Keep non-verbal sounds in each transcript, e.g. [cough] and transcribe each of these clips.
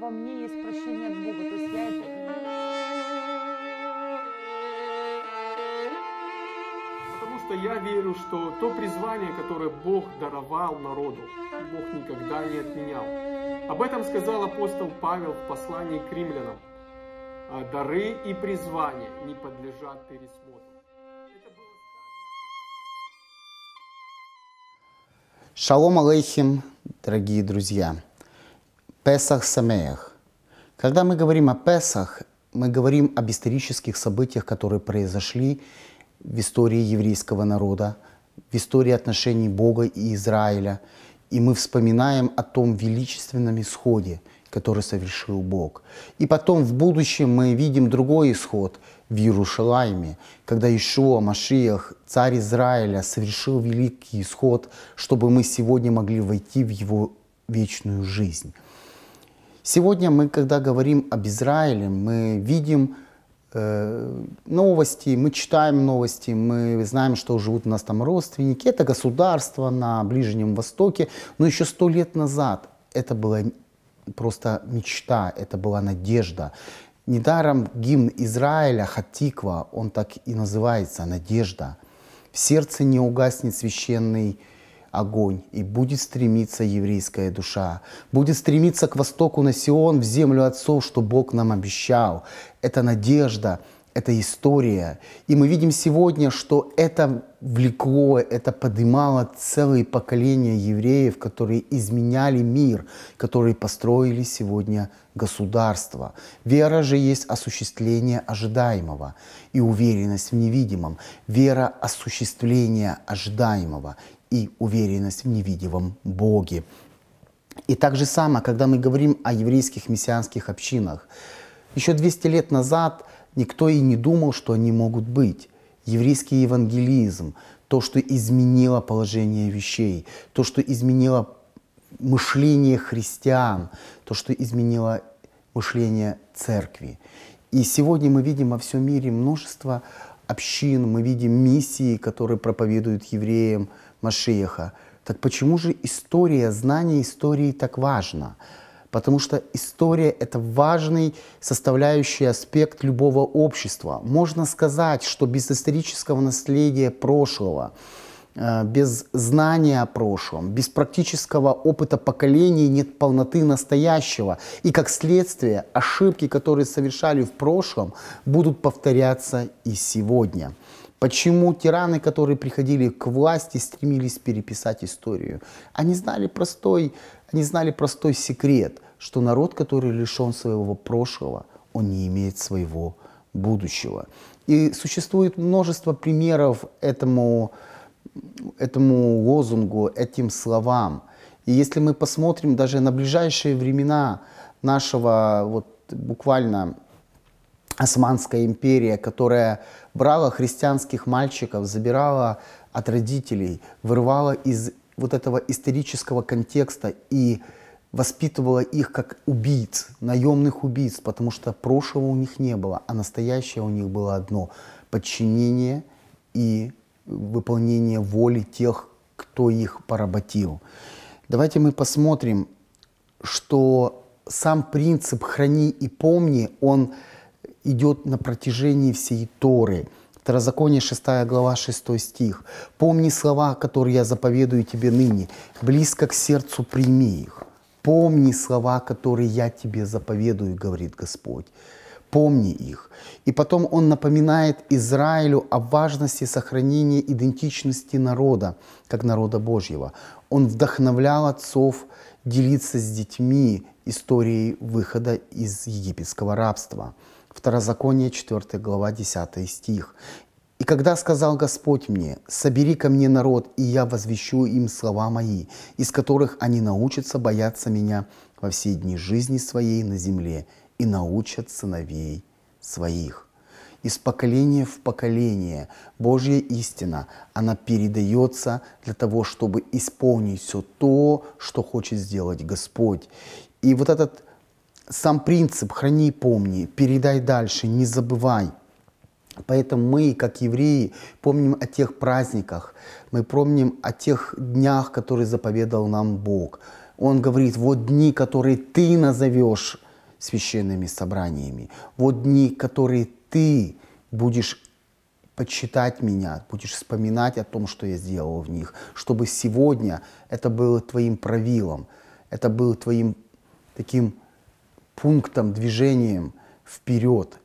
во мне есть прощение от Бога. То есть я это... Потому что я верю, что то призвание, которое Бог даровал народу, Бог никогда не отменял. Об этом сказал апостол Павел в послании к римлянам. «А дары и призвания не подлежат пересмотру. Шалом алейхим, дорогие друзья! Песах Самеях. Когда мы говорим о Песах, мы говорим об исторических событиях, которые произошли в истории еврейского народа, в истории отношений Бога и Израиля. И мы вспоминаем о том величественном исходе, который совершил Бог. И потом в будущем мы видим другой исход в Иерушалайме, когда Ишуа Машиях, царь Израиля, совершил великий исход, чтобы мы сегодня могли войти в его вечную жизнь. Сегодня мы, когда говорим об Израиле, мы видим э, новости, мы читаем новости, мы знаем, что живут у нас там родственники. Это государство на Ближнем Востоке. Но еще сто лет назад это была просто мечта, это была надежда. Недаром гимн Израиля «Хатиква», он так и называется «Надежда». В сердце не угаснет священный огонь, и будет стремиться еврейская душа, будет стремиться к востоку на Сион, в землю отцов, что Бог нам обещал. Это надежда, это история. И мы видим сегодня, что это влекло, это поднимало целые поколения евреев, которые изменяли мир, которые построили сегодня государство. Вера же есть осуществление ожидаемого и уверенность в невидимом. Вера – осуществление ожидаемого и уверенность в невидимом Боге. И так же самое, когда мы говорим о еврейских мессианских общинах. Еще 200 лет назад никто и не думал, что они могут быть. Еврейский евангелизм, то, что изменило положение вещей, то, что изменило мышление христиан, то, что изменило мышление церкви. И сегодня мы видим во всем мире множество общин, мы видим миссии, которые проповедуют евреям, Машиеха. Так почему же история, знание истории так важно? Потому что история — это важный составляющий аспект любого общества. Можно сказать, что без исторического наследия прошлого, э, без знания о прошлом, без практического опыта поколений нет полноты настоящего. И как следствие, ошибки, которые совершали в прошлом, будут повторяться и сегодня. Почему тираны, которые приходили к власти, стремились переписать историю? Они знали простой, они знали простой секрет, что народ, который лишен своего прошлого, он не имеет своего будущего. И существует множество примеров этому, этому лозунгу, этим словам. И если мы посмотрим даже на ближайшие времена нашего вот буквально Османская империя, которая брала христианских мальчиков, забирала от родителей, вырывала из вот этого исторического контекста и воспитывала их как убийц, наемных убийц, потому что прошлого у них не было, а настоящее у них было одно – подчинение и выполнение воли тех, кто их поработил. Давайте мы посмотрим, что сам принцип «храни и помни», он идет на протяжении всей Торы. Второзаконие 6 глава 6 стих. «Помни слова, которые я заповедую тебе ныне, близко к сердцу прими их. Помни слова, которые я тебе заповедую, говорит Господь. Помни их. И потом он напоминает Израилю о важности сохранения идентичности народа, как народа Божьего. Он вдохновлял отцов делиться с детьми историей выхода из египетского рабства – Второзаконие 4 глава 10 стих. «И когда сказал Господь мне, собери ко мне народ, и я возвещу им слова мои, из которых они научатся бояться меня во все дни жизни своей на земле, и научат сыновей своих» из поколения в поколение. Божья истина, она передается для того, чтобы исполнить все то, что хочет сделать Господь. И вот этот сам принцип «храни и помни», «передай дальше», «не забывай», Поэтому мы, как евреи, помним о тех праздниках, мы помним о тех днях, которые заповедал нам Бог. Он говорит, вот дни, которые ты назовешь священными собраниями, вот дни, которые ты будешь почитать меня, будешь вспоминать о том, что я сделал в них, чтобы сегодня это было твоим правилом, это было твоим таким пунктом, движением вперед.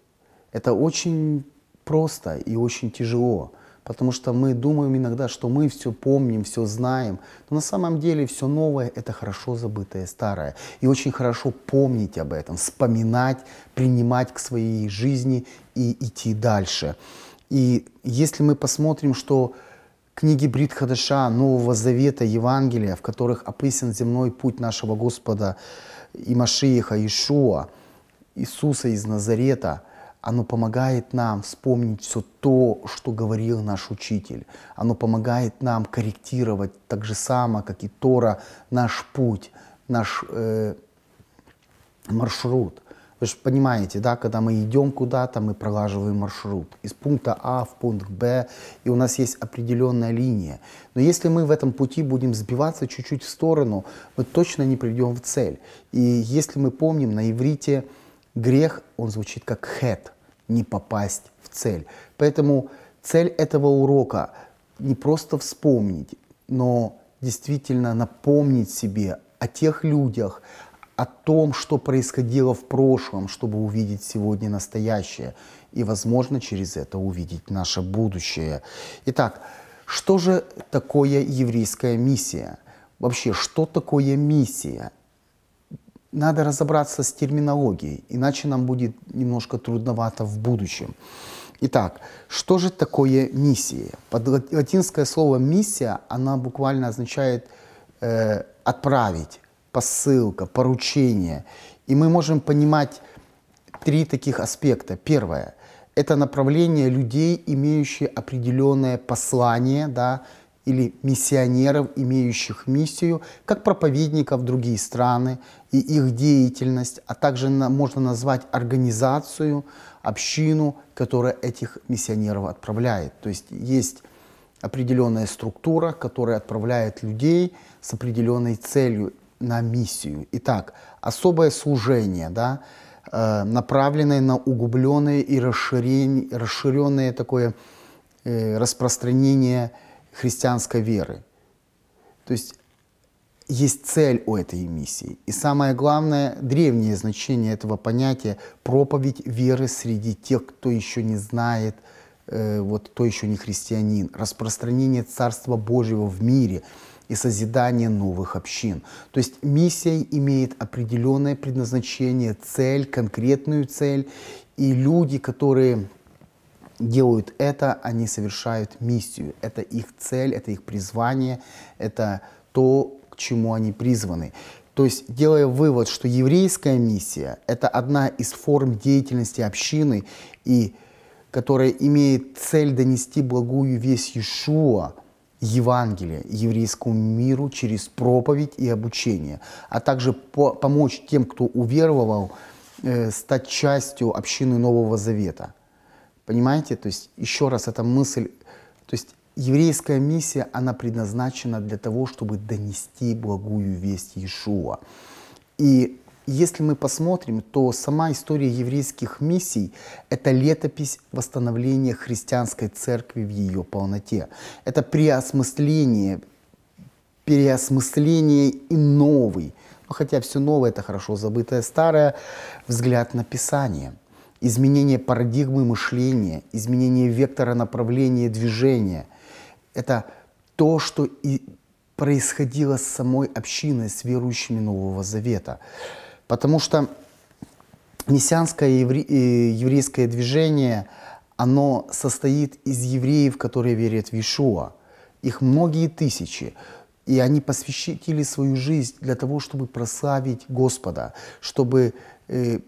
Это очень просто и очень тяжело, потому что мы думаем иногда, что мы все помним, все знаем, но на самом деле все новое – это хорошо забытое старое. И очень хорошо помнить об этом, вспоминать, принимать к своей жизни и идти дальше. И если мы посмотрим, что книги Бритхадаша, Нового Завета, Евангелия, в которых описан земной путь нашего Господа и Машииха Ишуа, Иисуса из Назарета, оно помогает нам вспомнить все то, что говорил наш учитель. Оно помогает нам корректировать так же само, как и Тора, наш путь, наш э, маршрут. Вы же понимаете, да, когда мы идем куда-то, мы пролаживаем маршрут из пункта А в пункт Б, и у нас есть определенная линия. Но если мы в этом пути будем сбиваться чуть-чуть в сторону, мы точно не придем в цель. И если мы помним, на иврите грех, он звучит как хет, не попасть в цель. Поэтому цель этого урока не просто вспомнить, но действительно напомнить себе о тех людях, о том, что происходило в прошлом, чтобы увидеть сегодня настоящее и, возможно, через это увидеть наше будущее. Итак, что же такое еврейская миссия? Вообще, что такое миссия? Надо разобраться с терминологией, иначе нам будет немножко трудновато в будущем. Итак, что же такое миссия? Под латинское слово миссия, она буквально означает э, отправить посылка, поручение. И мы можем понимать три таких аспекта. Первое – это направление людей, имеющие определенное послание, да, или миссионеров, имеющих миссию, как проповедников в другие страны и их деятельность, а также на, можно назвать организацию, общину, которая этих миссионеров отправляет. То есть есть определенная структура, которая отправляет людей с определенной целью на миссию. Итак, особое служение, да, э, направленное на углубленное и расширение, расширенное такое э, распространение христианской веры. То есть есть цель у этой миссии. И самое главное, древнее значение этого понятия — проповедь веры среди тех, кто еще не знает, э, вот кто еще не христианин, распространение Царства Божьего в мире — и созидание новых общин. То есть миссия имеет определенное предназначение, цель, конкретную цель, и люди, которые делают это, они совершают миссию. Это их цель, это их призвание, это то, к чему они призваны. То есть, делая вывод, что еврейская миссия – это одна из форм деятельности общины, и, которая имеет цель донести благую весть Иешуа Евангелие еврейскому миру через проповедь и обучение, а также по помочь тем, кто уверовал, э, стать частью общины Нового Завета. Понимаете? То есть еще раз эта мысль, то есть еврейская миссия, она предназначена для того, чтобы донести благую весть Иешуа. И если мы посмотрим, то сама история еврейских миссий – это летопись восстановления христианской церкви в ее полноте. Это переосмысление, переосмысление и новый, ну, хотя все новое – это хорошо забытое старое, взгляд на Писание – изменение парадигмы мышления, изменение вектора направления движения. Это то, что и происходило с самой общиной, с верующими Нового Завета. Потому что мессианское евре... еврейское движение, оно состоит из евреев, которые верят в Иешуа. Их многие тысячи. И они посвятили свою жизнь для того, чтобы прославить Господа, чтобы э,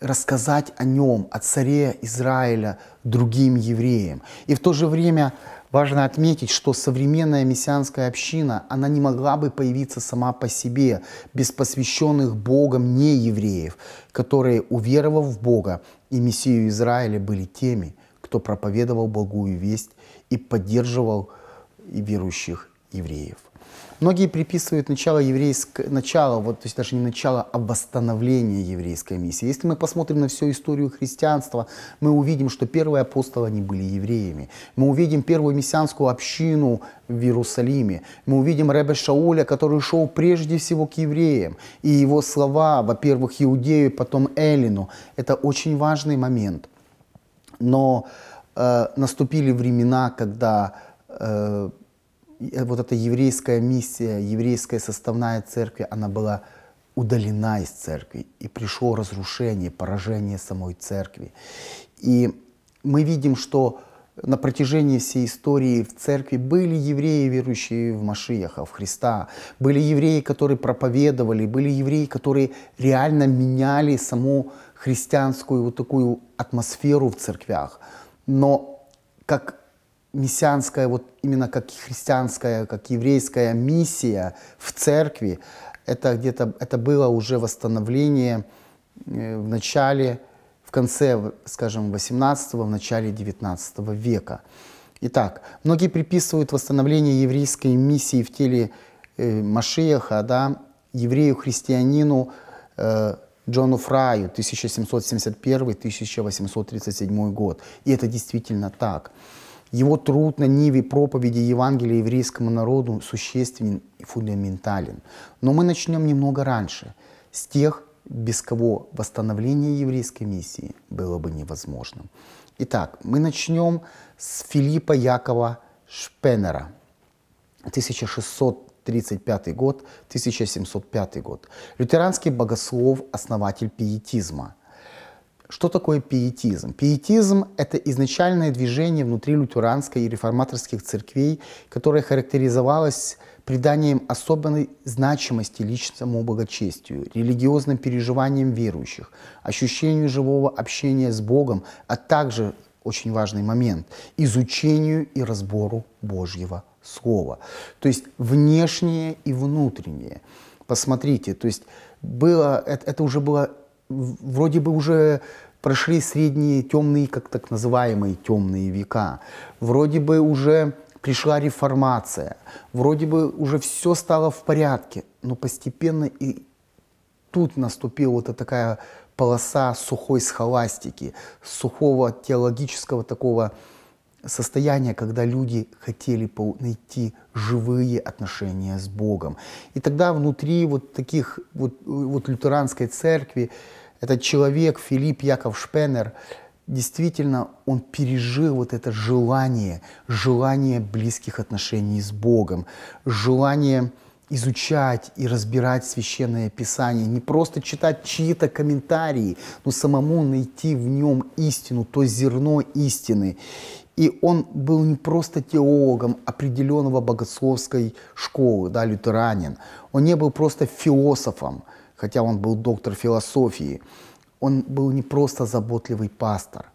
рассказать о нем, о царе Израиля другим евреям. И в то же время Важно отметить, что современная мессианская община, она не могла бы появиться сама по себе, без посвященных Богом неевреев, которые, уверовав в Бога и Мессию Израиля, были теми, кто проповедовал благую весть и поддерживал верующих евреев. Многие приписывают начало еврейское, начало, вот, то есть даже не начало, а восстановление еврейской миссии. Если мы посмотрим на всю историю христианства, мы увидим, что первые апостолы, не были евреями. Мы увидим первую мессианскую общину в Иерусалиме. Мы увидим Ребе Шауля, который шел прежде всего к евреям. И его слова, во-первых, Иудею, потом Эллину. Это очень важный момент. Но э, наступили времена, когда... Э, Э, вот эта еврейская миссия, еврейская составная церкви, она была удалена из церкви, и пришло разрушение, поражение самой церкви. И мы видим, что на протяжении всей истории в церкви были евреи, верующие в Машияха, в Христа, были евреи, которые проповедовали, были евреи, которые реально меняли саму христианскую вот такую атмосферу в церквях. Но как мессианская, вот именно как христианская, как еврейская миссия в церкви, это где-то, это было уже восстановление э, в начале, в конце, скажем, 18 в начале 19 века. Итак, многие приписывают восстановление еврейской миссии в теле э, Машеха, да, еврею-христианину э, Джону Фраю 1771-1837 год. И это действительно так. Его труд на ниве проповеди Евангелия еврейскому народу существенен и фундаментален. Но мы начнем немного раньше, с тех, без кого восстановление еврейской миссии было бы невозможным. Итак, мы начнем с Филиппа Якова Шпенера, 1635 год, 1705 год. Лютеранский богослов, основатель пиетизма. Что такое пиетизм? Пиетизм – это изначальное движение внутри лютеранской и реформаторских церквей, которое характеризовалось приданием особенной значимости личному благочестию, религиозным переживанием верующих, ощущению живого общения с Богом, а также, очень важный момент, изучению и разбору Божьего Слова. То есть внешнее и внутреннее. Посмотрите, то есть было, это, это уже было вроде бы уже прошли средние темные, как так называемые темные века. Вроде бы уже пришла реформация, вроде бы уже все стало в порядке, но постепенно и тут наступила вот такая полоса сухой схоластики, сухого теологического такого состояние, когда люди хотели найти живые отношения с Богом. И тогда внутри вот таких вот, вот лютеранской церкви этот человек Филипп Яков Шпенер, действительно он пережил вот это желание, желание близких отношений с Богом, желание изучать и разбирать священное писание, не просто читать чьи-то комментарии, но самому найти в нем истину, то зерно истины. И он был не просто теологом определенного богословской школы, да, лютеранин. Он не был просто философом, хотя он был доктор философии. Он был не просто заботливый пастор.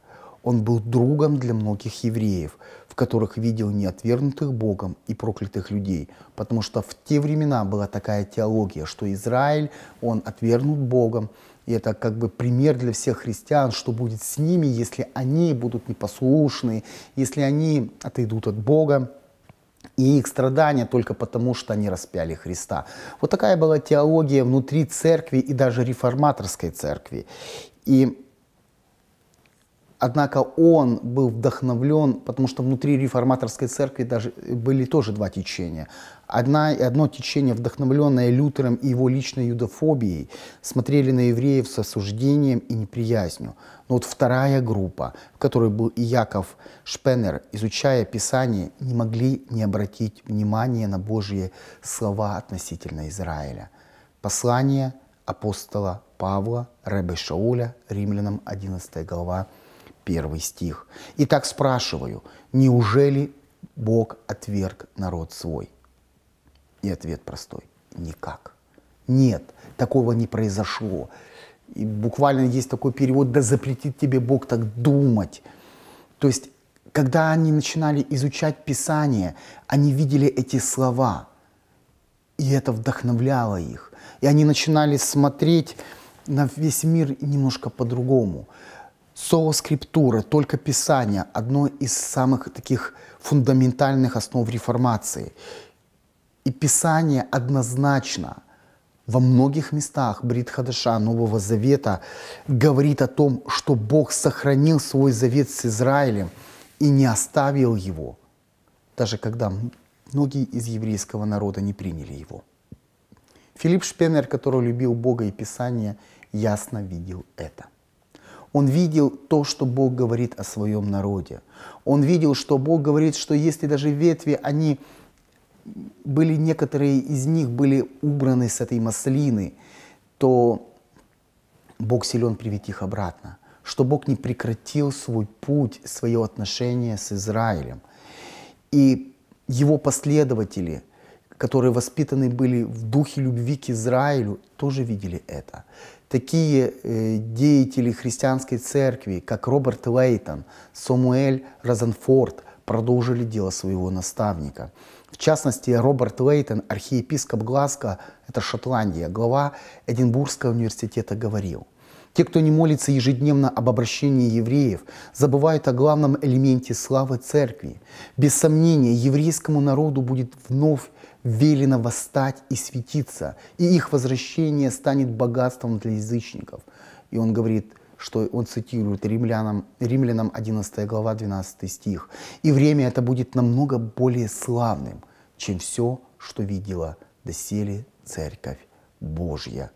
Он был другом для многих евреев, в которых видел неотвергнутых Богом и проклятых людей. Потому что в те времена была такая теология, что Израиль, он отвергнут Богом, и это как бы пример для всех христиан, что будет с ними, если они будут непослушны, если они отойдут от Бога и их страдания только потому, что они распяли Христа. Вот такая была теология внутри церкви и даже реформаторской церкви. И Однако он был вдохновлен, потому что внутри реформаторской церкви даже были тоже два течения. Одна, одно течение, вдохновленное Лютером и его личной юдофобией, смотрели на евреев с осуждением и неприязнью. Но вот вторая группа, в которой был и Яков Шпенер, изучая Писание, не могли не обратить внимания на Божьи слова относительно Израиля. Послание апостола Павла, Ребе Шауля, Римлянам 11 глава, первый стих. И так спрашиваю, неужели Бог отверг народ свой? И ответ простой – никак. Нет, такого не произошло. И буквально есть такой перевод «да запретит тебе Бог так думать». То есть, когда они начинали изучать Писание, они видели эти слова, и это вдохновляло их. И они начинали смотреть на весь мир немножко по-другому – соло скриптура, только Писание, одно из самых таких фундаментальных основ реформации. И Писание однозначно во многих местах Брит Хадаша Нового Завета говорит о том, что Бог сохранил свой завет с Израилем и не оставил его, даже когда многие из еврейского народа не приняли его. Филипп Шпенер, который любил Бога и Писание, ясно видел это. Он видел то, что Бог говорит о своем народе. Он видел, что Бог говорит, что если даже ветви, они были, некоторые из них были убраны с этой маслины, то Бог силен привить их обратно. Что Бог не прекратил свой путь, свое отношение с Израилем. И его последователи – которые воспитаны были в духе любви к Израилю, тоже видели это такие э, деятели христианской церкви, как Роберт Лейтон, Самуэль Розенфорд, продолжили дело своего наставника. В частности, Роберт Лейтон, архиепископ Глазго, это Шотландия, глава Эдинбургского университета, говорил, те, кто не молится ежедневно об обращении евреев, забывают о главном элементе славы церкви. Без сомнения, еврейскому народу будет вновь велено восстать и светиться, и их возвращение станет богатством для язычников. И он говорит, что он цитирует римлянам, римлянам 11 глава 12 стих. «И время это будет намного более славным, чем все, что видела доселе Церковь Божья».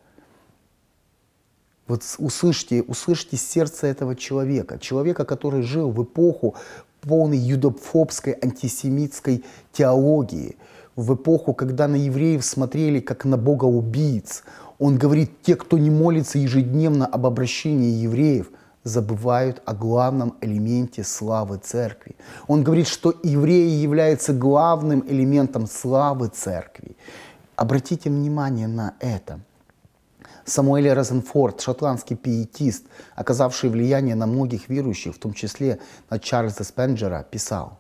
Вот услышьте, услышьте сердце этого человека, человека, который жил в эпоху полной юдофобской антисемитской теологии, в эпоху, когда на евреев смотрели как на бога убийц. Он говорит, те, кто не молится ежедневно об обращении евреев, забывают о главном элементе славы церкви. Он говорит, что евреи являются главным элементом славы церкви. Обратите внимание на это – Самуэль Розенфорд, шотландский пиетист, оказавший влияние на многих верующих, в том числе на Чарльза Спенджера, писал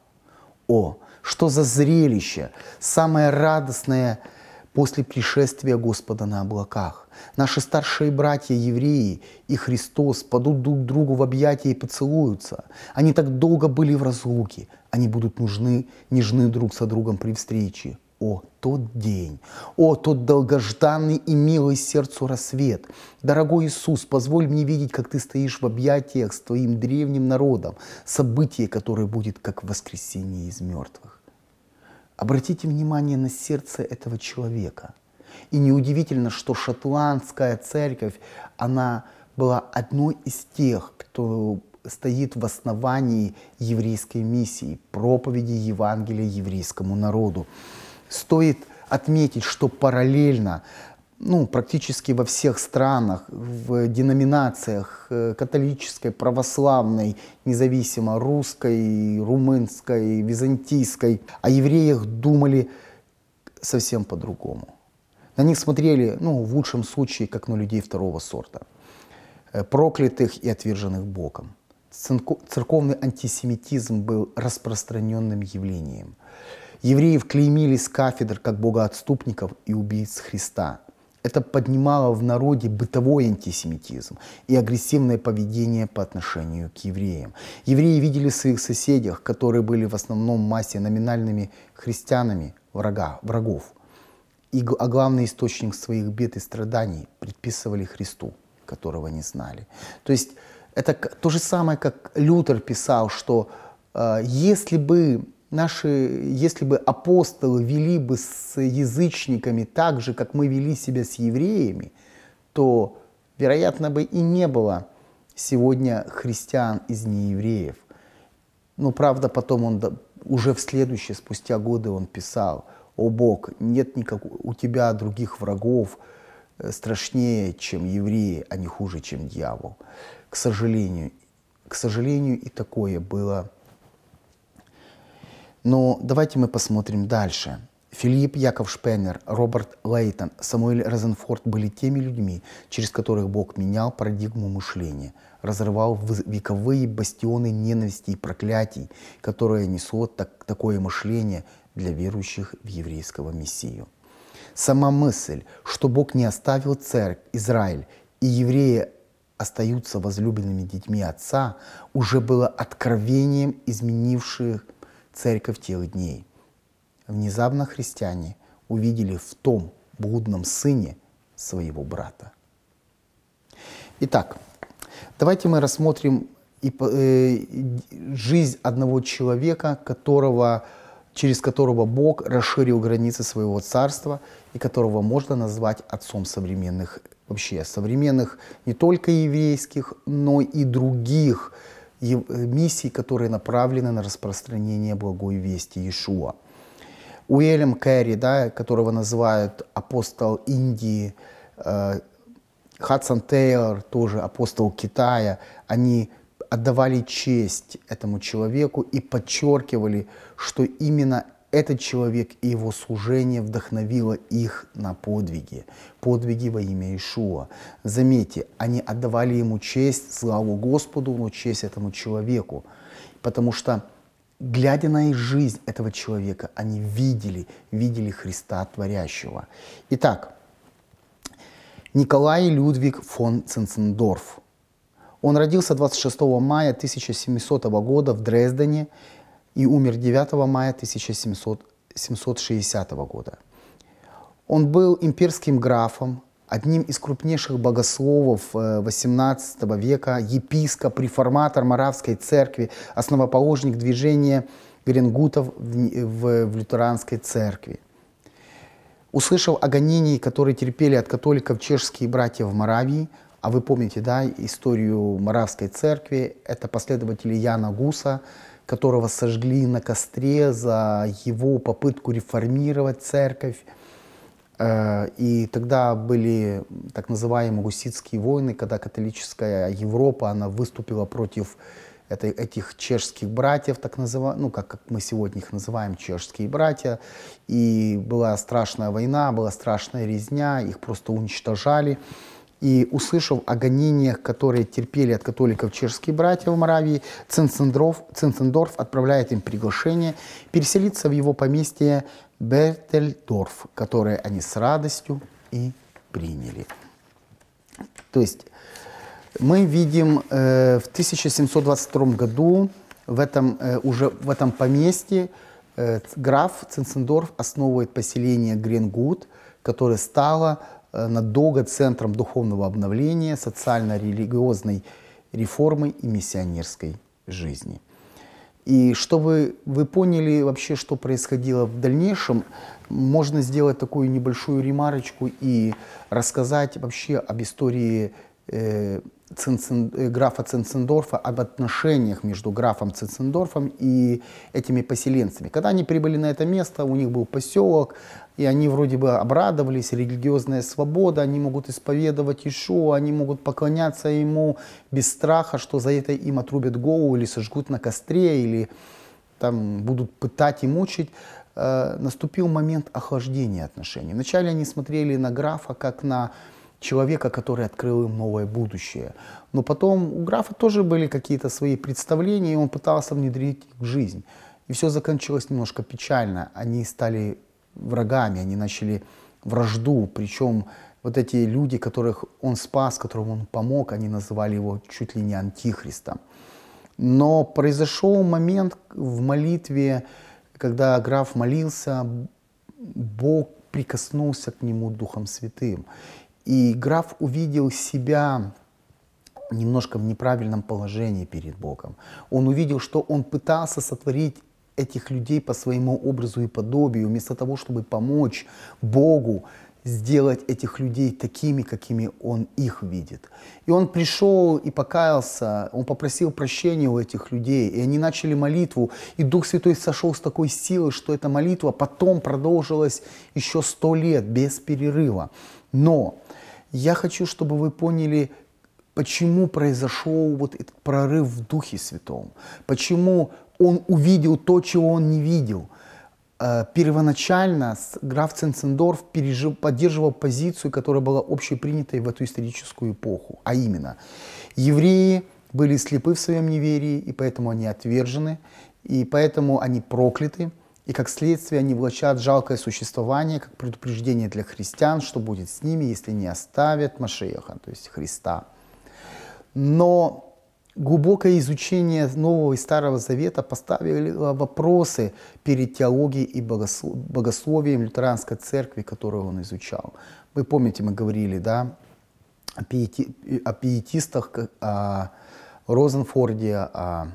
«О, что за зрелище, самое радостное после пришествия Господа на облаках. Наши старшие братья, евреи и Христос падут друг другу в объятия и поцелуются. Они так долго были в разлуке, они будут нужны, нежны друг со другом при встрече. О, тот день! О, тот долгожданный и милый сердцу рассвет! Дорогой Иисус, позволь мне видеть, как Ты стоишь в объятиях с Твоим древним народом, событие, которое будет как воскресение из мертвых. Обратите внимание на сердце этого человека. И неудивительно, что шотландская церковь, она была одной из тех, кто стоит в основании еврейской миссии, проповеди Евангелия еврейскому народу. Стоит отметить, что параллельно ну, практически во всех странах, в деноминациях э, католической, православной, независимо русской, румынской, византийской, о евреях думали совсем по-другому. На них смотрели, ну, в лучшем случае, как на людей второго сорта, э, проклятых и отверженных Богом. Церковный антисемитизм был распространенным явлением. Евреев клеймили с кафедр как богоотступников и убийц Христа. Это поднимало в народе бытовой антисемитизм и агрессивное поведение по отношению к евреям. Евреи видели в своих соседях, которые были в основном массе номинальными христианами, врага, врагов. И, а главный источник своих бед и страданий предписывали Христу, которого не знали. То есть это то же самое, как Лютер писал, что э, если бы наши, если бы апостолы вели бы с язычниками так же, как мы вели себя с евреями, то, вероятно, бы и не было сегодня христиан из неевреев. Но, правда, потом он уже в следующие спустя годы он писал, «О Бог, нет никак, у тебя других врагов э, страшнее, чем евреи, а не хуже, чем дьявол». К сожалению, к сожалению, и такое было – но ну, давайте мы посмотрим дальше. Филипп Яков Шпеннер, Роберт Лейтон, Самуэль Розенфорд были теми людьми, через которых Бог менял парадигму мышления, разрывал вековые бастионы ненависти и проклятий, которые несло так, такое мышление для верующих в еврейского Мессию. Сама мысль, что Бог не оставил церковь, Израиль и евреи остаются возлюбленными детьми Отца, уже было откровением изменивших церковь тех дней. Внезапно христиане увидели в том блудном сыне своего брата. Итак, давайте мы рассмотрим и, э, жизнь одного человека, которого, через которого Бог расширил границы своего царства и которого можно назвать отцом современных, вообще современных не только еврейских, но и других и э, миссий, которые направлены на распространение благой вести Иешуа. Уильям Кэрри, да, которого называют апостол Индии, э, Хадсон Тейлор, тоже апостол Китая, они отдавали честь этому человеку и подчеркивали, что именно этот человек и его служение вдохновило их на подвиги, подвиги во имя Ишуа. Заметьте, они отдавали ему честь, славу Господу, но честь этому человеку, потому что глядя на их жизнь этого человека, они видели, видели Христа Творящего. Итак, Николай Людвиг фон Ценцендорф. Он родился 26 мая 1700 года в Дрездене и умер 9 мая 1760 года. Он был имперским графом, одним из крупнейших богословов XVIII э, века, епископ, реформатор Моравской церкви, основоположник движения гренгутов в, в, в лютеранской церкви. Услышав о гонении, которые терпели от католиков чешские братья в Моравии – а вы помните, да, историю Моравской церкви? Это последователи Яна Гуса, которого сожгли на костре за его попытку реформировать церковь. Э, и тогда были так называемые гуситские войны, когда католическая Европа, она выступила против это, этих чешских братьев, так называ, ну, как, как мы сегодня их называем, чешские братья. И была страшная война, была страшная резня, их просто уничтожали. И услышав о гонениях, которые терпели от католиков чешские братья в Моравии, Цинцендорф, отправляет им приглашение переселиться в его поместье Бертельдорф, которое они с радостью и приняли. То есть мы видим э, в 1722 году в этом, э, уже в этом поместье э, граф Цинцендорф основывает поселение Гренгут, которое стало Э, надолго центром духовного обновления, социально-религиозной реформы и миссионерской жизни. И чтобы вы поняли вообще, что происходило в дальнейшем, можно сделать такую небольшую ремарочку и рассказать вообще об истории э, Цинцин, э, графа Цинцендорфа, об отношениях между графом Цинцендорфом и этими поселенцами. Когда они прибыли на это место, у них был поселок, и они вроде бы обрадовались, религиозная свобода, они могут исповедовать Ишо они могут поклоняться ему без страха, что за это им отрубят голову или сожгут на костре, или там будут пытать и мучить. Э, наступил момент охлаждения отношений. Вначале они смотрели на графа как на человека, который открыл им новое будущее. Но потом у графа тоже были какие-то свои представления, и он пытался внедрить их в жизнь. И все закончилось немножко печально. Они стали врагами, они начали вражду, причем вот эти люди, которых он спас, которым он помог, они называли его чуть ли не антихристом. Но произошел момент в молитве, когда граф молился, Бог прикоснулся к нему Духом Святым. И граф увидел себя немножко в неправильном положении перед Богом. Он увидел, что он пытался сотворить этих людей по своему образу и подобию, вместо того, чтобы помочь Богу сделать этих людей такими, какими Он их видит. И он пришел и покаялся, он попросил прощения у этих людей, и они начали молитву, и Дух Святой сошел с такой силой, что эта молитва потом продолжилась еще сто лет без перерыва. Но я хочу, чтобы вы поняли, почему произошел вот этот прорыв в Духе Святом, почему он увидел то, чего он не видел. Э, первоначально граф Ценцендорф поддерживал позицию, которая была общепринятой в эту историческую эпоху, а именно евреи были слепы в своем неверии, и поэтому они отвержены, и поэтому они прокляты, и как следствие они влачат жалкое существование, как предупреждение для христиан, что будет с ними, если не оставят Машеха, то есть Христа. Но Глубокое изучение Нового и Старого Завета поставило вопросы перед теологией и богословием лютеранской церкви, которую он изучал. Вы помните, мы говорили, да, о, пиети, о пиетистах, о Розенфорде, о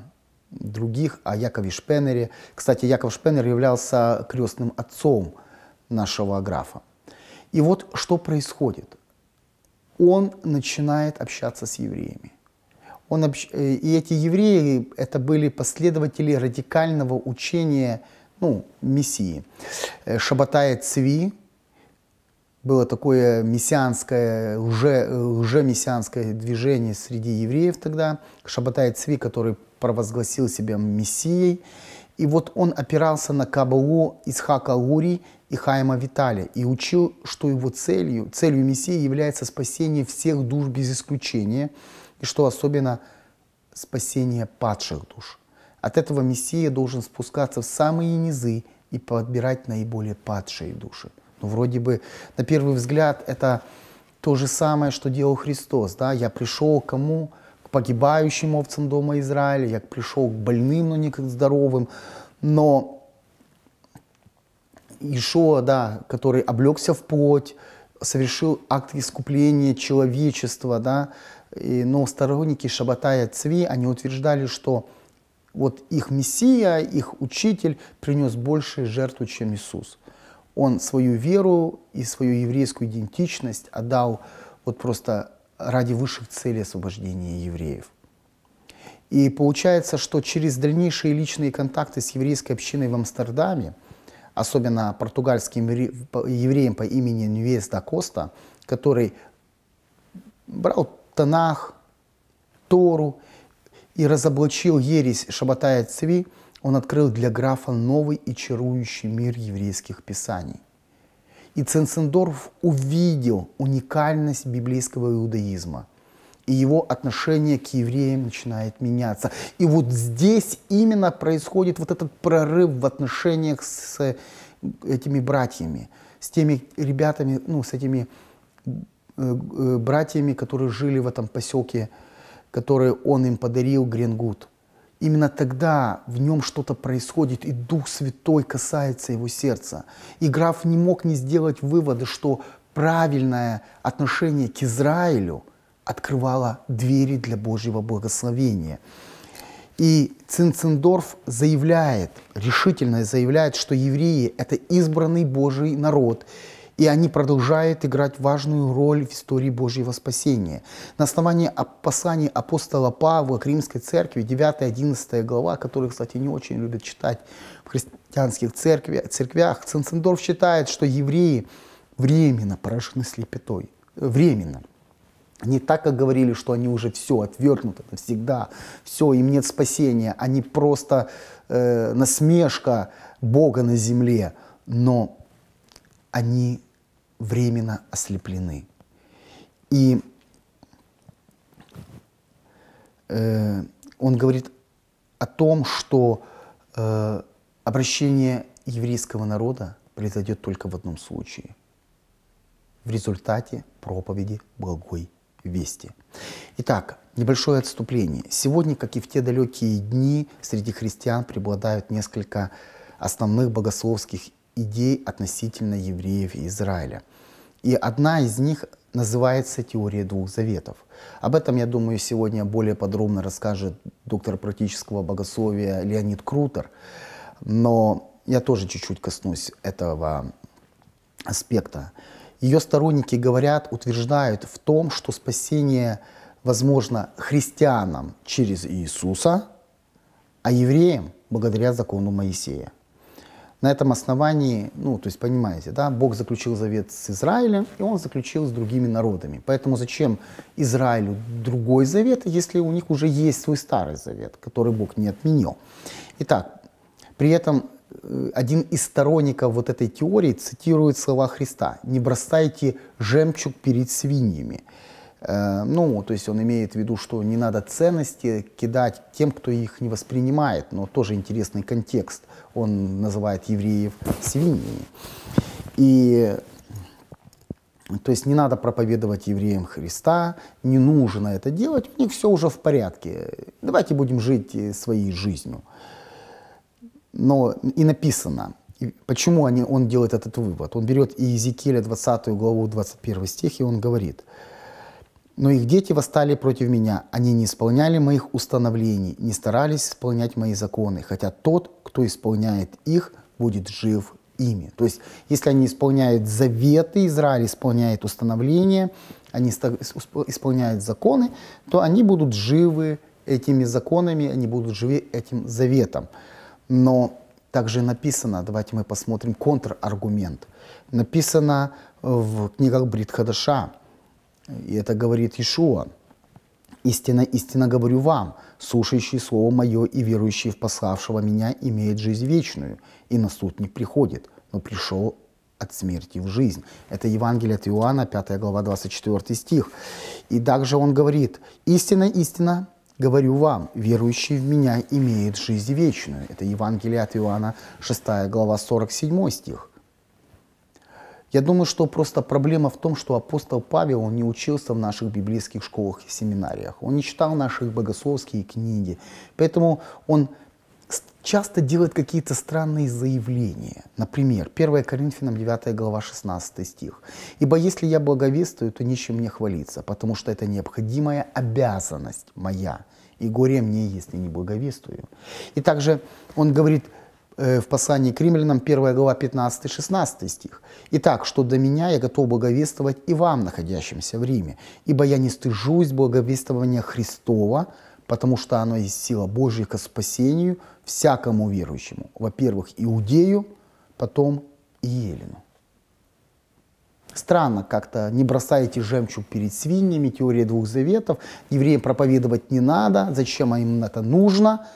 других, о Якове Шпенере. Кстати, Яков Шпенер являлся крестным отцом нашего графа. И вот что происходит. Он начинает общаться с евреями – он, общ... Э, и эти евреи, это были последователи радикального учения ну, Мессии. Э, Шабатая Цви, было такое мессианское, уже, уже мессианское движение среди евреев тогда, Шабатая Цви, который провозгласил себя мессией. И вот он опирался на Кабалу Исхака Лури и Хайма Виталия и учил, что его целью, целью Мессии является спасение всех душ без исключения – и что особенно, спасение падших душ. От этого Мессия должен спускаться в самые низы и подбирать наиболее падшие души. Ну, вроде бы, на первый взгляд, это то же самое, что делал Христос. Да? Я пришел к кому? К погибающим овцам дома Израиля, я пришел к больным, но не к здоровым. Но Ишуа, да, который облегся в плоть, совершил акт искупления человечества, да, и, но сторонники Шабатая Цви, они утверждали, что вот их Мессия, их учитель принес больше жертву, чем Иисус. Он свою веру и свою еврейскую идентичность отдал вот просто ради высших целей освобождения евреев. И получается, что через дальнейшие личные контакты с еврейской общиной в Амстердаме, особенно португальским евреем по имени Ньюес да Коста, который брал Танах, Тору и разоблачил ересь Шабатая Цви, он открыл для графа новый и чарующий мир еврейских писаний. И Ценцендорф увидел уникальность библейского иудаизма, и его отношение к евреям начинает меняться. И вот здесь именно происходит вот этот прорыв в отношениях с этими братьями, с теми ребятами, ну, с этими Э, э, братьями, которые жили в этом поселке, который он им подарил, Грингут. Именно тогда в нем что-то происходит, и Дух Святой касается его сердца. И граф не мог не сделать вывода, что правильное отношение к Израилю открывало двери для Божьего благословения. И Цинцендорф заявляет, решительно заявляет, что евреи – это избранный Божий народ – и они продолжают играть важную роль в истории Божьего спасения. На основании послания апостола Павла к Римской церкви, 9-11 глава, которые, кстати, не очень любят читать в христианских церкви, церквях, Ценцендорф считает, что евреи временно поражены слепотой. Временно. Не так, как говорили, что они уже все отвергнуты навсегда, все, им нет спасения, они просто э, насмешка Бога на земле. Но они временно ослеплены. И э, он говорит о том, что э, обращение еврейского народа произойдет только в одном случае – в результате проповеди благой вести. Итак, небольшое отступление. Сегодня, как и в те далекие дни, среди христиан преобладают несколько основных богословских идей относительно евреев и Израиля. И одна из них называется «Теория двух заветов». Об этом, я думаю, сегодня более подробно расскажет доктор практического богословия Леонид Крутер. Но я тоже чуть-чуть коснусь этого аспекта. Ее сторонники говорят, утверждают в том, что спасение возможно христианам через Иисуса, а евреям благодаря закону Моисея на этом основании, ну, то есть понимаете, да, Бог заключил завет с Израилем, и он заключил с другими народами. Поэтому зачем Израилю другой завет, если у них уже есть свой старый завет, который Бог не отменил. Итак, при этом э, один из сторонников вот этой теории цитирует слова Христа «Не бросайте жемчуг перед свиньями». Э, ну, то есть он имеет в виду, что не надо ценности кидать тем, кто их не воспринимает, но тоже интересный контекст он называет евреев свиньями. И то есть не надо проповедовать евреям Христа, не нужно это делать, у них все уже в порядке. Давайте будем жить э, своей жизнью. Но и написано, почему они, он делает этот вывод. Он берет Иезекииля 20 главу, 21 стих, и он говорит – но их дети восстали против меня, они не исполняли моих установлений, не старались исполнять мои законы, хотя тот, кто исполняет их, будет жив ими. То есть, если они исполняют заветы, Израиль исполняет установления, они исполняют законы, то они будут живы этими законами, они будут живы этим заветом. Но также написано, давайте мы посмотрим контраргумент, написано в книгах Брит Хадаша, и это говорит Ишуа. «Истинно, истинно говорю вам, слушающий Слово Мое и верующий в пославшего Меня имеет жизнь вечную, и на суд не приходит, но пришел от смерти в жизнь. Это Евангелие от Иоанна, 5 глава, 24 стих. И также он говорит, «Истина, истина, говорю вам, верующий в Меня имеет жизнь вечную». Это Евангелие от Иоанна, 6 глава, 47 стих. Я думаю, что просто проблема в том, что апостол Павел, он не учился в наших библейских школах и семинариях, он не читал наши богословские книги, поэтому он часто делает какие-то странные заявления. Например, 1 Коринфянам 9 глава 16 стих. «Ибо если я благовествую, то нечем мне хвалиться, потому что это необходимая обязанность моя, и горе мне, если не благовествую». И также он говорит – Э, в послании к римлянам 1 глава 15-16 стих. «Итак, что до меня, я готов благовествовать и вам, находящимся в Риме, ибо я не стыжусь благовествования Христова, потому что оно есть сила Божья ко спасению всякому верующему, во-первых, иудею, потом и елену». Странно как-то, не бросаете жемчуг перед свиньями, теория двух заветов, евреям проповедовать не надо, зачем им это нужно –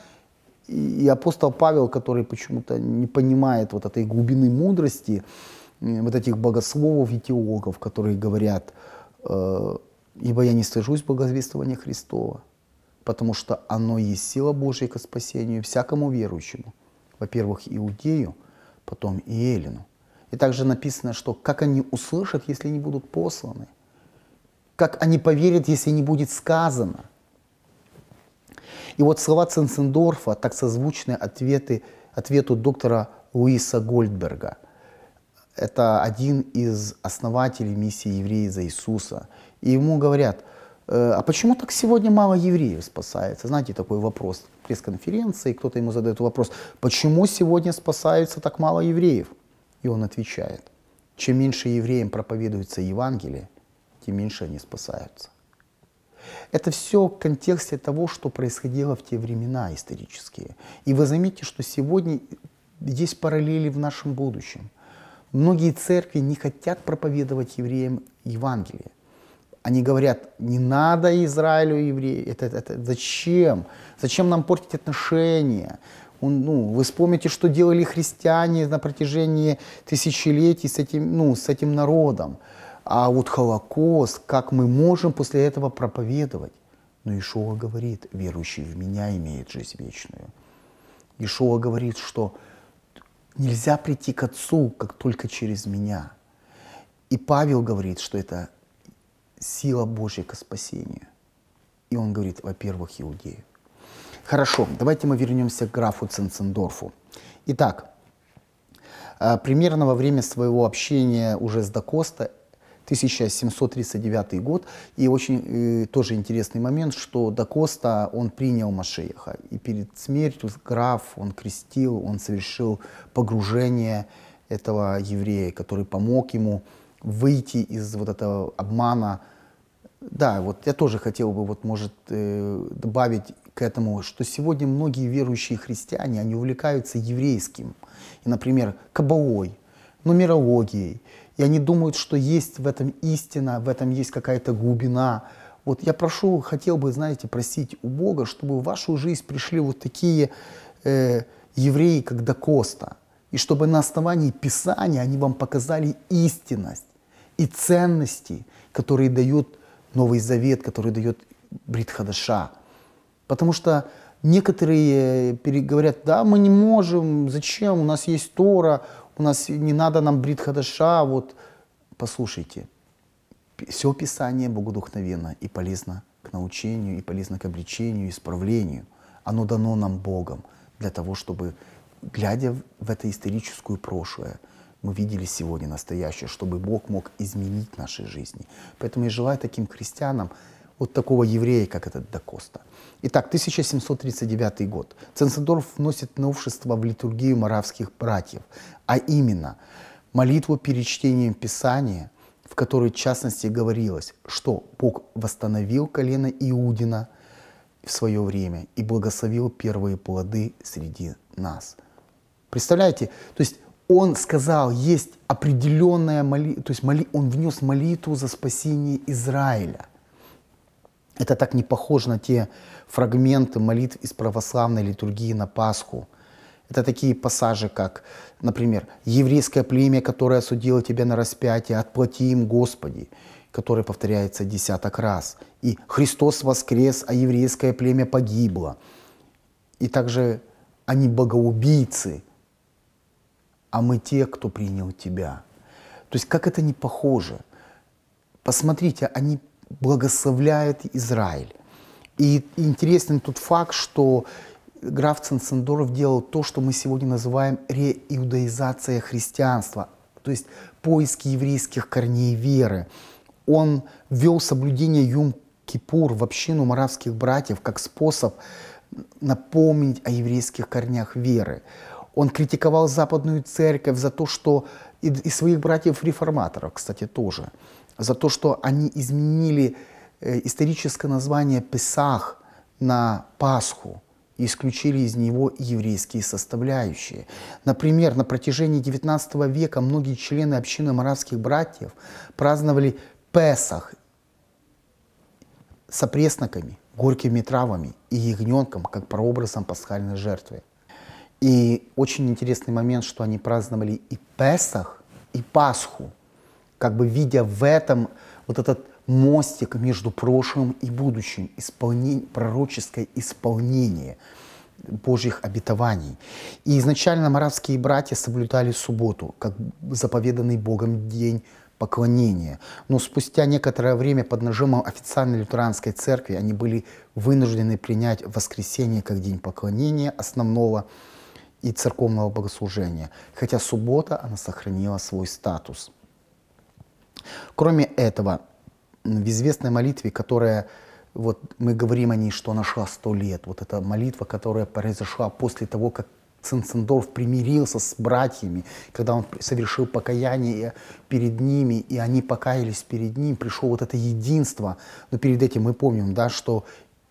и апостол Павел, который почему-то не понимает вот этой глубины мудрости, э, вот этих богословов и теологов, которые говорят, э, «Ибо я не стыжусь благовествования Христова, потому что оно есть сила Божья к спасению всякому верующему, во-первых, иудею, потом и Елену. И также написано, что как они услышат, если не будут посланы, как они поверят, если не будет сказано – и вот слова Ценцендорфа так созвучные ответы, ответу доктора Луиса Гольдберга. Это один из основателей миссии евреев за Иисуса. И ему говорят, «Э, а почему так сегодня мало евреев спасается? Знаете, такой вопрос в пресс-конференции, кто-то ему задает вопрос, почему сегодня спасаются так мало евреев? И он отвечает, чем меньше евреям проповедуется Евангелие, тем меньше они спасаются. Это все в контексте того, что происходило в те времена исторические. И вы заметите, что сегодня есть параллели в нашем будущем. Многие церкви не хотят проповедовать евреям Евангелие. Они говорят, не надо Израилю евреи. это, это, это, зачем? Зачем нам портить отношения? Он, ну, вы вспомните, что делали христиане на протяжении тысячелетий с этим, ну, с этим народом а вот Холокост, как мы можем после этого проповедовать? Но Ишуа говорит, верующий в меня имеет жизнь вечную. Ишуа говорит, что нельзя прийти к Отцу, как только через меня. И Павел говорит, что это сила Божья к спасению. И он говорит, во-первых, иудеев. Хорошо, давайте мы вернемся к графу Ценцендорфу. Итак, э, примерно во время своего общения уже с Дакоста 1739 год. И очень э, тоже интересный момент, что Дакоста, он принял Машеяха. И перед смертью граф, он крестил, он совершил погружение этого еврея, который помог ему выйти из вот этого обмана. Да, вот я тоже хотел бы, вот, может, э, добавить к этому, что сегодня многие верующие христиане, они увлекаются еврейским, и, например, кабалой, нумерологией, и они думают, что есть в этом истина, в этом есть какая-то глубина. Вот я прошу, хотел бы, знаете, просить у Бога, чтобы в вашу жизнь пришли вот такие э, евреи, как Дакоста, и чтобы на основании Писания они вам показали истинность и ценности, которые дает Новый Завет, который дает Бритхадаша. Потому что некоторые говорят, да, мы не можем, зачем, у нас есть Тора, у нас не надо нам брит хадаша, а вот послушайте, все Писание богодухновенно и полезно к научению, и полезно к обличению, исправлению. Оно дано нам Богом для того, чтобы, глядя в это историческую прошлое, мы видели сегодня настоящее, чтобы Бог мог изменить наши жизни. Поэтому я желаю таким крестьянам вот такого еврея, как этот Дакоста. Итак, 1739 год. Ценцедорф вносит новшество в литургию маравских братьев, а именно молитву перед чтением Писания, в которой, в частности, говорилось, что Бог восстановил колено Иудина в свое время и благословил первые плоды среди нас. Представляете? То есть он сказал, есть определенная молитва, то есть моли, он внес молитву за спасение Израиля – это так не похоже на те фрагменты молитв из православной литургии на Пасху. Это такие пассажи, как, например, «Еврейское племя, которое осудило тебя на распятие, отплати им, Господи», которое повторяется десяток раз, и «Христос воскрес, а еврейское племя погибло», и также «Они богоубийцы, а мы те, кто принял тебя». То есть как это не похоже – Посмотрите, они благословляет Израиль. И интересен тот факт, что граф Ценцендоров делал то, что мы сегодня называем реиудаизация христианства, то есть поиск еврейских корней веры. Он ввел соблюдение Юм-Кипур в общину маравских братьев как способ напомнить о еврейских корнях веры. Он критиковал Западную Церковь за то, что и своих братьев-реформаторов, кстати, тоже – за то, что они изменили э, историческое название Песах на Пасху и исключили из него еврейские составляющие. Например, на протяжении XIX века многие члены общины моравских братьев праздновали Песах с опресноками, горькими травами и ягненком, как прообразом пасхальной жертвы. И очень интересный момент, что они праздновали и Песах, и Пасху – как бы видя в этом вот этот мостик между прошлым и будущим, исполнение, пророческое исполнение Божьих обетований. И изначально маравские братья соблюдали субботу, как заповеданный Богом день поклонения. Но спустя некоторое время под нажимом официальной лютеранской церкви они были вынуждены принять воскресенье как день поклонения основного и церковного богослужения, хотя суббота она сохранила свой статус – Кроме этого, в известной молитве, которая вот мы говорим о ней, что она шла сто лет, вот эта молитва, которая произошла после того, как Цинцендорф примирился с братьями, когда он совершил покаяние перед ними, и они покаялись перед ним, пришло вот это единство. Но перед этим мы помним, да, что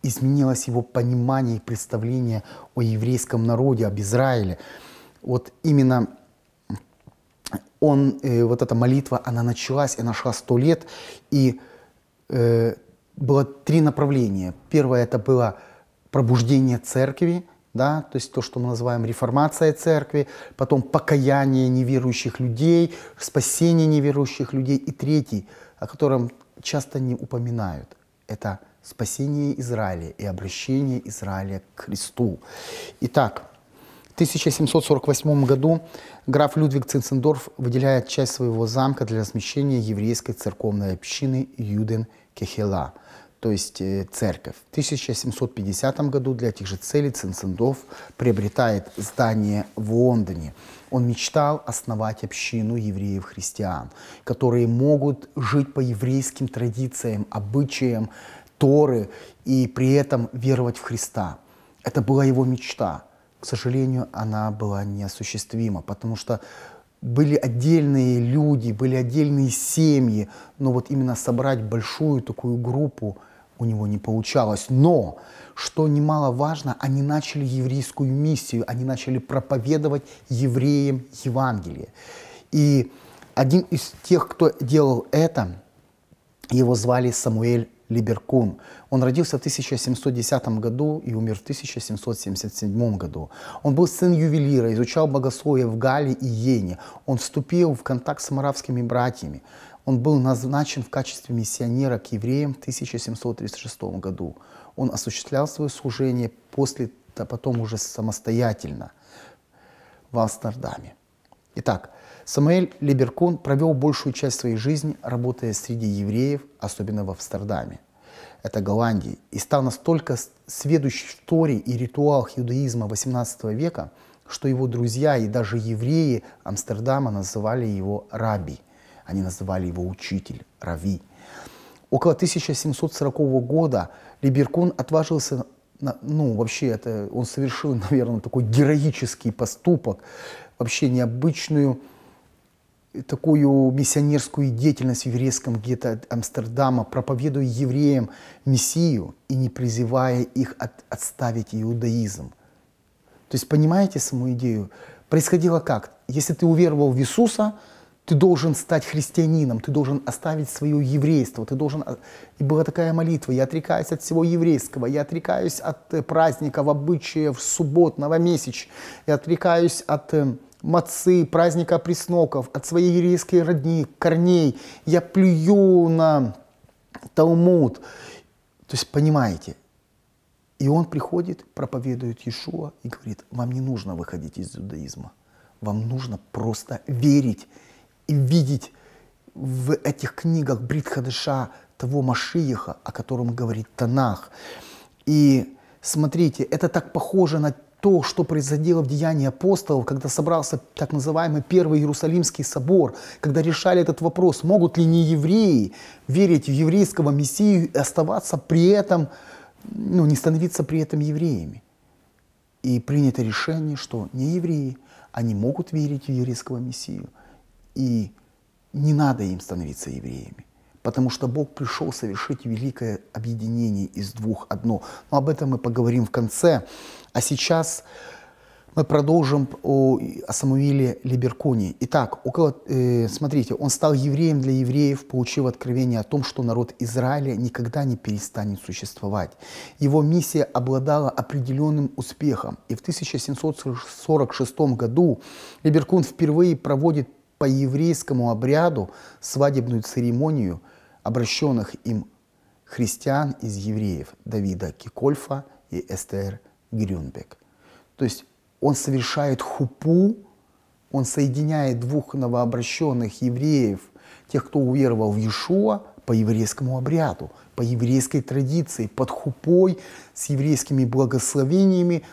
изменилось его понимание и представление о еврейском народе, об Израиле. Вот именно он, э, вот эта молитва, она началась, и нашла сто лет, и э, было три направления. Первое это было пробуждение церкви, да, то есть то, что мы называем реформация церкви, потом покаяние неверующих людей, спасение неверующих людей, и третий, о котором часто не упоминают, это спасение Израиля и обращение Израиля к Христу. Итак, 1748 году граф Людвиг Цинцендорф выделяет часть своего замка для размещения еврейской церковной общины Юден Кехела, то есть э, церковь. В 1750 году для этих же целей Цинцендорф приобретает здание в Лондоне. Он мечтал основать общину евреев-христиан, которые могут жить по еврейским традициям, обычаям, Торы и при этом веровать в Христа. Это была его мечта – к сожалению, она была неосуществима, потому что были отдельные люди, были отдельные семьи, но вот именно собрать большую такую группу у него не получалось. Но, что немаловажно, они начали еврейскую миссию, они начали проповедовать евреям Евангелие. И один из тех, кто делал это, его звали Самуэль Либеркун. Он родился в 1710 году и умер в 1777 году. Он был сын ювелира, изучал богословие в Гале и Йене. Он вступил в контакт с маравскими братьями. Он был назначен в качестве миссионера к евреям в 1736 году. Он осуществлял свое служение после, а потом уже самостоятельно в Амстердаме. Итак, Самуэль Либеркон провел большую часть своей жизни, работая среди евреев, особенно в Амстердаме. Это Голландии, и стал настолько сведущий в Торе и ритуалах иудаизма 18 века, что его друзья и даже евреи Амстердама называли его раби. Они называли его учитель, рави. Около 1740 года Либеркон отважился ну, вообще, это, он совершил, [laughs] наверное, такой героический поступок, вообще необычную такую миссионерскую деятельность в еврейском гетто Амстердама, проповедуя евреям Мессию и не призывая их от, отставить иудаизм. То есть понимаете саму идею? Происходило как? Если ты уверовал в Иисуса, ты должен стать христианином, ты должен оставить свое еврейство, ты должен... Э, и была такая молитва, я отрекаюсь от всего еврейского, я отрекаюсь от э, праздников, обычаев, суббот, новомесяч, я отрекаюсь от э, мацы, праздника пресноков, от своей еврейской родни, корней. Я плюю на Талмуд. То есть, понимаете, и он приходит, проповедует Иешуа и говорит, вам не нужно выходить из иудаизма, вам нужно просто верить и видеть в этих книгах Бритхадыша того Машиеха, о котором говорит Танах. И смотрите, это так похоже на то, что происходило в деянии апостолов, когда собрался так называемый Первый Иерусалимский собор, когда решали этот вопрос, могут ли не евреи верить в еврейского Мессию и оставаться при этом, ну, не становиться при этом евреями. И принято решение, что не евреи, они могут верить в еврейского Мессию, и не надо им становиться евреями потому что Бог пришел совершить великое объединение из двух одно. Но об этом мы поговорим в конце. А сейчас мы продолжим о, о Самуиле Либерконе. Итак, около, э, смотрите, он стал евреем для евреев, получив откровение о том, что народ Израиля никогда не перестанет существовать. Его миссия обладала определенным успехом, и в 1746 году Либеркон впервые проводит по еврейскому обряду свадебную церемонию обращенных им христиан из евреев Давида Кикольфа и Эстер Грюнбек. То есть он совершает хупу, он соединяет двух новообращенных евреев, тех, кто уверовал в Иешуа, по еврейскому обряду, по еврейской традиции, под хупой, с еврейскими благословениями.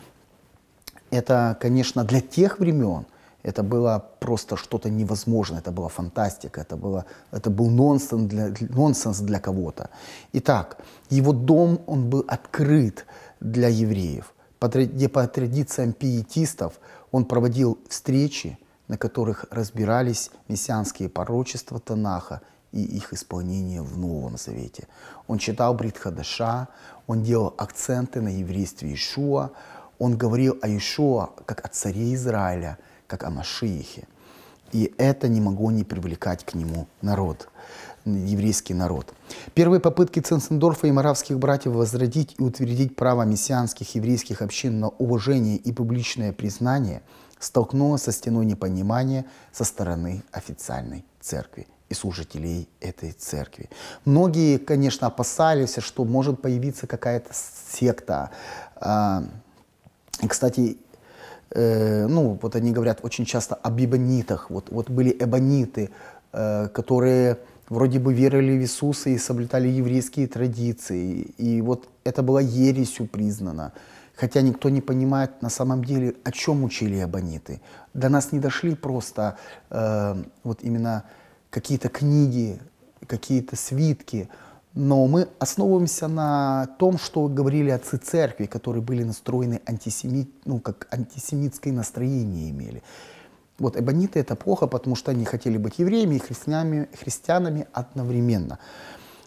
Это, конечно, для тех времен это было просто что-то невозможное, это была фантастика, это, было, это был нонсенс для, нонсенс для кого-то. Итак, его дом, он был открыт для евреев – где по традициям пиетистов он проводил встречи, на которых разбирались мессианские порочества Танаха и их исполнение в Новом Завете. Он читал Бритхадаша, он делал акценты на еврействе Ишуа, он говорил о Ишуа как о царе Израиля, как о Машиихе. И это не могло не привлекать к нему народ еврейский народ. Первые попытки Ценцендорфа и маравских братьев возродить и утвердить право мессианских еврейских общин на уважение и публичное признание столкнулось со стеной непонимания со стороны официальной церкви и служителей этой церкви. Многие, конечно, опасались, что может появиться какая-то секта. А, и, кстати, э, ну, вот они говорят очень часто об эбонитах. Вот, вот были эбониты, э, которые вроде бы верили в Иисуса и соблюдали еврейские традиции. И вот это было ересью признано. Хотя никто не понимает на самом деле, о чем учили абониты. До нас не дошли просто э, вот именно какие-то книги, какие-то свитки, но мы основываемся на том, что говорили отцы церкви, которые были настроены антисемит, ну, как антисемитское настроение имели. Вот, эбониты это плохо, потому что они хотели быть евреями и христианами, христианами одновременно.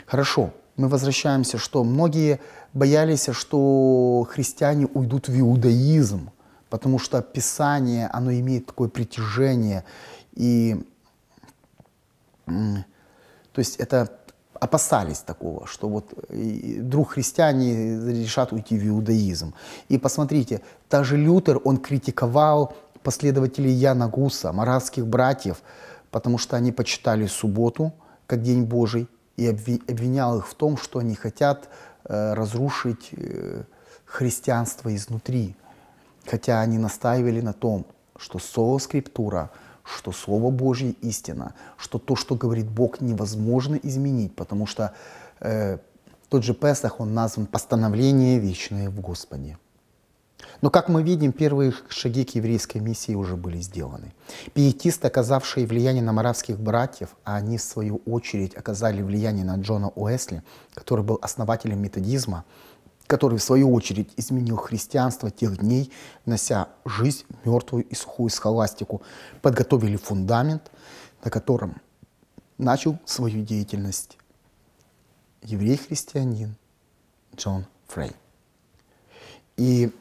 Хорошо, мы возвращаемся, что многие боялись, что христиане уйдут в иудаизм, потому что Писание, оно имеет такое притяжение, и то есть это опасались такого, что вот вдруг христиане решат уйти в иудаизм. И посмотрите, даже Лютер, он критиковал последователей Яна Гуса, маратских братьев, потому что они почитали субботу как День Божий и обвинял их в том, что они хотят э, разрушить э, христианство изнутри. Хотя они настаивали на том, что Слово скриптура, что Слово Божье истина, что то, что говорит Бог, невозможно изменить, потому что э, тот же Песах, он назван «Постановление вечное в Господе». Но, как мы видим, первые шаги к еврейской миссии уже были сделаны. Пиетисты, оказавшие влияние на маравских братьев, а они, в свою очередь, оказали влияние на Джона Уэсли, который был основателем методизма, который, в свою очередь, изменил христианство тех дней, нося жизнь мертвую и сухую схоластику, подготовили фундамент, на котором начал свою деятельность еврей-христианин Джон Фрей. И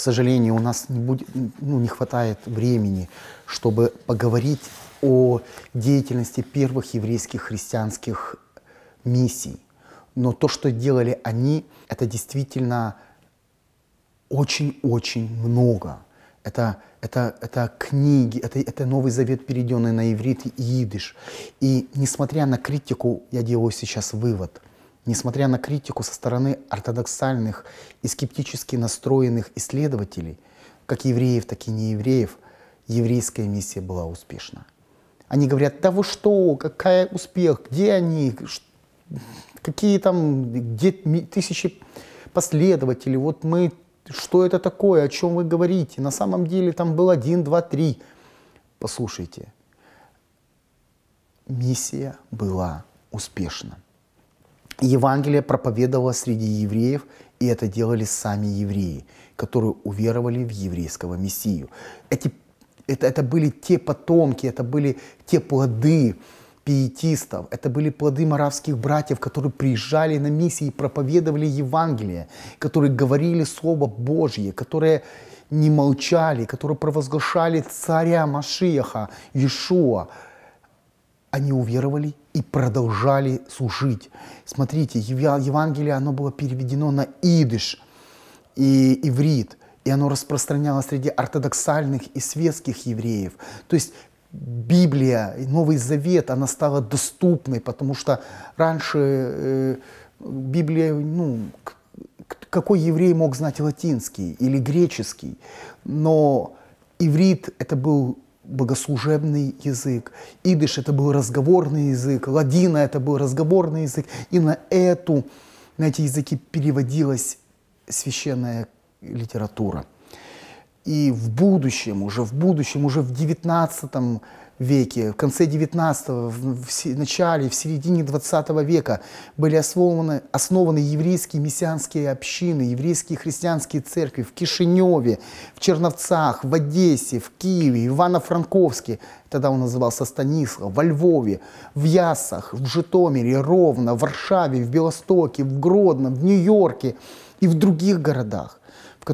к сожалению, у нас не, будет, ну, не хватает времени, чтобы поговорить о деятельности первых еврейских христианских миссий. Но то, что делали они, это действительно очень-очень много. Это, это, это книги, это, это Новый Завет, переведенный на иврит и идыш. И несмотря на критику, я делаю сейчас вывод – Несмотря на критику со стороны ортодоксальных и скептически настроенных исследователей, как евреев, так и неевреев, еврейская миссия была успешна. Они говорят, да вы что, какая успех, где они, какие там, где тысячи последователей, вот мы, что это такое, о чем вы говорите, на самом деле там был один, два, три. Послушайте, миссия была успешна. Евангелие проповедовало среди евреев, и это делали сами евреи, которые уверовали в еврейского Мессию. Эти, это, это были те потомки, это были те плоды пиетистов, это были плоды маравских братьев, которые приезжали на миссии и проповедовали Евангелие, которые говорили Слово Божье, которые не молчали, которые провозглашали царя Машиаха, Иешуа, они уверовали и продолжали служить. Смотрите, Евангелие, оно было переведено на идыш и иврит, и оно распространялось среди ортодоксальных и светских евреев. То есть Библия, Новый Завет, она стала доступной, потому что раньше э, Библия, ну, какой еврей мог знать латинский или греческий, но иврит это был богослужебный язык, идыш – это был разговорный язык, ладина – это был разговорный язык, и на, эту, на эти языки переводилась священная литература. И в будущем, уже в будущем, уже в XIX веке, в конце 19-го, в, в начале, в середине 20 века были основаны, основаны еврейские мессианские общины, еврейские христианские церкви в Кишиневе, в Черновцах, в Одессе, в Киеве, Ивано-Франковске, тогда он назывался Станислав, во Львове, в Ясах, в Житомире, Ровно, в Варшаве, в Белостоке, в Гродно, в Нью-Йорке и в других городах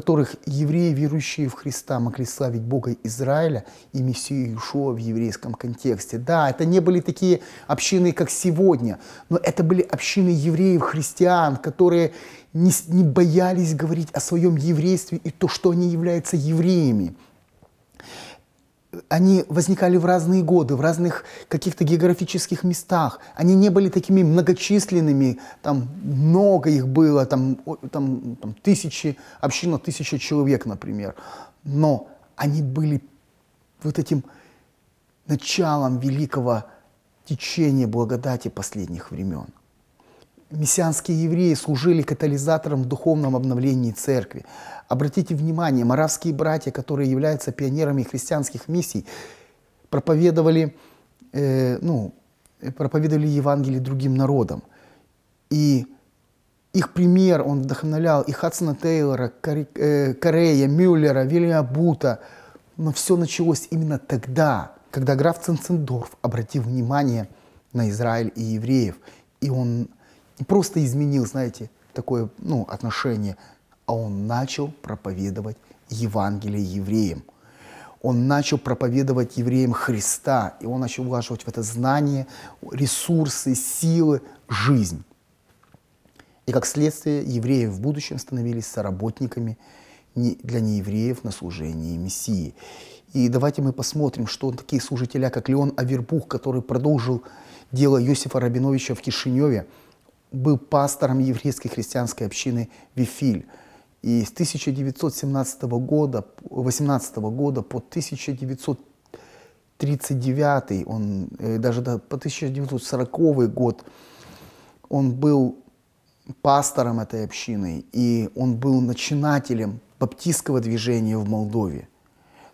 которых евреи, верующие в Христа, могли славить Бога Израиля и Мессию Иешуа в еврейском контексте. Да, это не были такие общины, как сегодня, но это были общины евреев-христиан, которые не, не боялись говорить о своем еврействе и то, что они являются евреями – они возникали в разные годы, в разных каких-то географических местах. Они не были такими многочисленными, там много их было, там, там, там тысячи, община тысяча человек, например. Но они были вот этим началом великого течения благодати последних времен мессианские евреи служили катализатором в духовном обновлении церкви. Обратите внимание, маравские братья, которые являются пионерами христианских миссий, проповедовали, э, ну, проповедовали Евангелие другим народам. И их пример, он вдохновлял и Хадсона Тейлора, Корея, э, Корея Мюллера, Вильяма Бута. Но все началось именно тогда, когда граф Ценцендорф обратил внимание на Израиль и евреев. И он просто изменил, знаете, такое ну, отношение, а он начал проповедовать Евангелие евреям. Он начал проповедовать евреям Христа, и он начал влаживать в это знание, ресурсы, силы, жизнь. И как следствие, евреи в будущем становились соработниками для неевреев на служении Мессии. И давайте мы посмотрим, что такие служители, как Леон Авербух, который продолжил дело Иосифа Рабиновича в Кишиневе – был пастором еврейской христианской общины Вифиль. И с 1917 года, 18 года по 1939, он, э, даже до, по 1940 год, он был пастором этой общины, и он был начинателем баптистского движения в Молдове.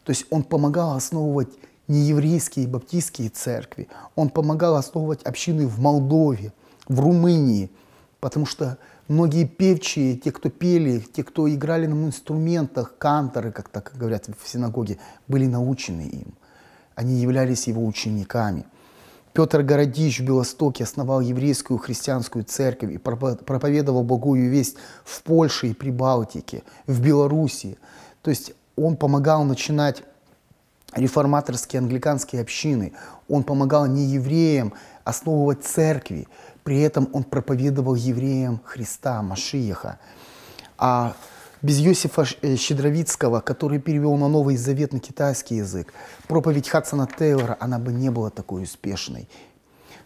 То есть он помогал основывать нееврейские баптистские церкви, он помогал основывать общины в Молдове – в Румынии, потому что многие певчие, те, кто пели, те, кто играли на инструментах, канторы, как так говорят в синагоге, были научены им. Они являлись его учениками. Петр Городич в Белостоке основал еврейскую христианскую церковь и проповедовал Богую весть в Польше и Прибалтике, в Белоруссии. То есть он помогал начинать реформаторские англиканские общины, он помогал неевреям основывать церкви, при этом он проповедовал евреям Христа, Машиеха. А без Иосифа э, Щедровицкого, который перевел на Новый Завет на китайский язык, проповедь Хадсона Тейлора, она бы не была такой успешной.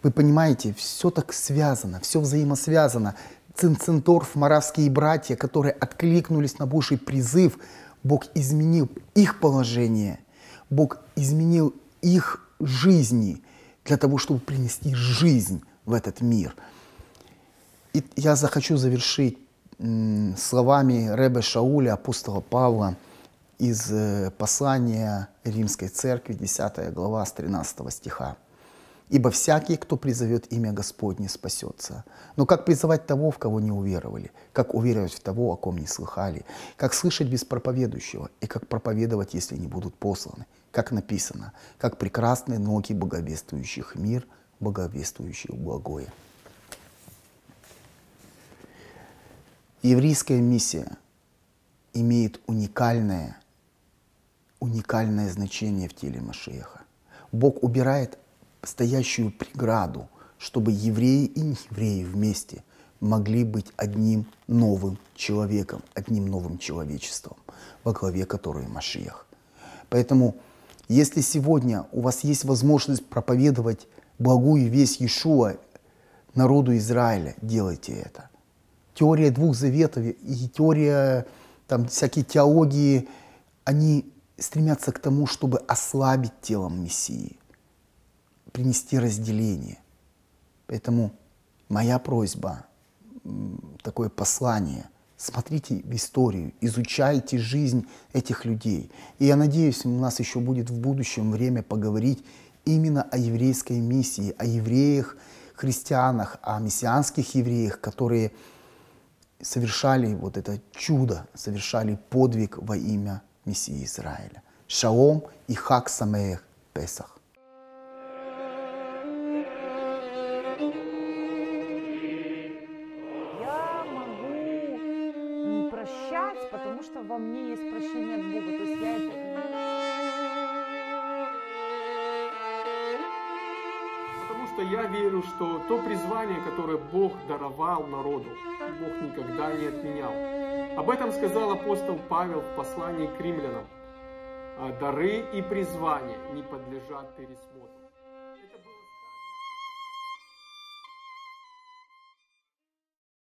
Вы понимаете, все так связано, все взаимосвязано. Цинценторф, маравские братья, которые откликнулись на Божий призыв, Бог изменил их положение, Бог изменил их жизни для того, чтобы принести жизнь в этот мир. И я захочу завершить словами Ребе Шауля, апостола Павла, из э, послания Римской Церкви, 10 глава, с 13 стиха. «Ибо всякий, кто призовет имя Господне, спасется. Но как призывать того, в кого не уверовали? Как уверовать в того, о ком не слыхали? Как слышать без проповедующего? И как проповедовать, если не будут посланы? Как написано, как прекрасны ноги богобествующих мир – боговествующего благое. Еврейская миссия имеет уникальное, уникальное значение в теле Машеха. Бог убирает стоящую преграду, чтобы евреи и неевреи вместе могли быть одним новым человеком, одним новым человечеством, во главе которой Машех. Поэтому, если сегодня у вас есть возможность проповедовать благую весь Иешуа народу Израиля, делайте это. Теория двух заветов и теория там всякие теологии, они стремятся к тому, чтобы ослабить телом Мессии, принести разделение. Поэтому моя просьба, такое послание, смотрите в историю, изучайте жизнь этих людей. И я надеюсь, у нас еще будет в будущем время поговорить именно о еврейской миссии, о евреях, христианах, о мессианских евреях, которые совершали вот это чудо, совершали подвиг во имя Мессии Израиля. Шалом и Хак Самеях Песах. я верю, что то призвание, которое Бог даровал народу, Бог никогда не отменял. Об этом сказал апостол Павел в послании к римлянам. «А дары и призвания не подлежат пересмотру.